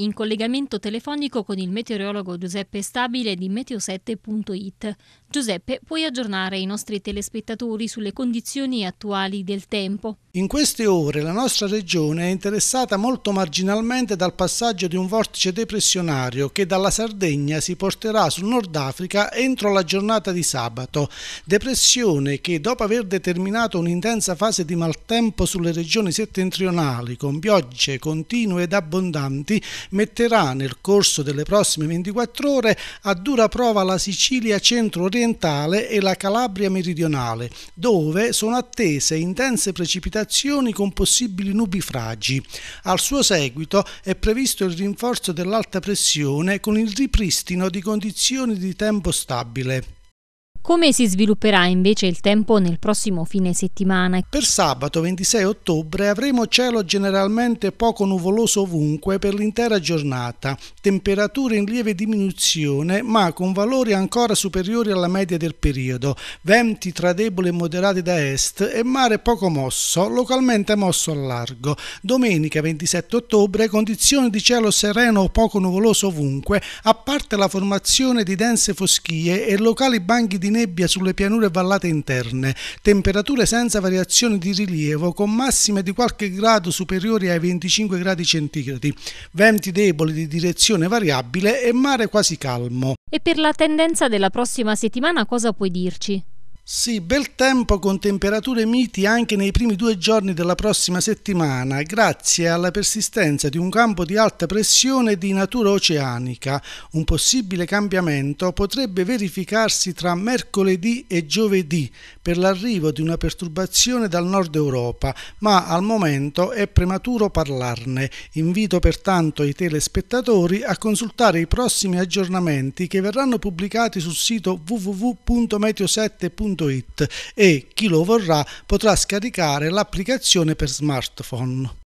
in collegamento telefonico con il meteorologo Giuseppe Stabile di meteo7.it. Giuseppe, puoi aggiornare i nostri telespettatori sulle condizioni attuali del tempo? In queste ore la nostra regione è interessata molto marginalmente dal passaggio di un vortice depressionario che dalla Sardegna si porterà sul Nord Africa entro la giornata di sabato, depressione che dopo aver determinato un'intensa fase di maltempo sulle regioni settentrionali con piogge continue ed abbondanti, metterà nel corso delle prossime 24 ore a dura prova la Sicilia centro-orientale orientale e la Calabria meridionale, dove sono attese intense precipitazioni con possibili nubifragi. Al suo seguito è previsto il rinforzo dell'alta pressione con il ripristino di condizioni di tempo stabile. Come si svilupperà invece il tempo nel prossimo fine settimana? Per sabato 26 ottobre avremo cielo generalmente poco nuvoloso ovunque per l'intera giornata, temperature in lieve diminuzione ma con valori ancora superiori alla media del periodo, venti tra deboli e moderati da est e mare poco mosso, localmente mosso a largo. Domenica 27 ottobre condizioni di cielo sereno o poco nuvoloso ovunque, a parte la formazione di dense foschie e locali banchi di neve nebbia sulle pianure vallate interne, temperature senza variazioni di rilievo con massime di qualche grado superiori ai 25 gradi centigradi, venti deboli di direzione variabile e mare quasi calmo. E per la tendenza della prossima settimana cosa puoi dirci? Sì, bel tempo con temperature miti anche nei primi due giorni della prossima settimana, grazie alla persistenza di un campo di alta pressione di natura oceanica. Un possibile cambiamento potrebbe verificarsi tra mercoledì e giovedì per l'arrivo di una perturbazione dal nord Europa, ma al momento è prematuro parlarne. Invito pertanto i telespettatori a consultare i prossimi aggiornamenti che verranno pubblicati sul sito www.meteo7.com www.italia.it e chi lo vorrà potrà scaricare l'applicazione per smartphone.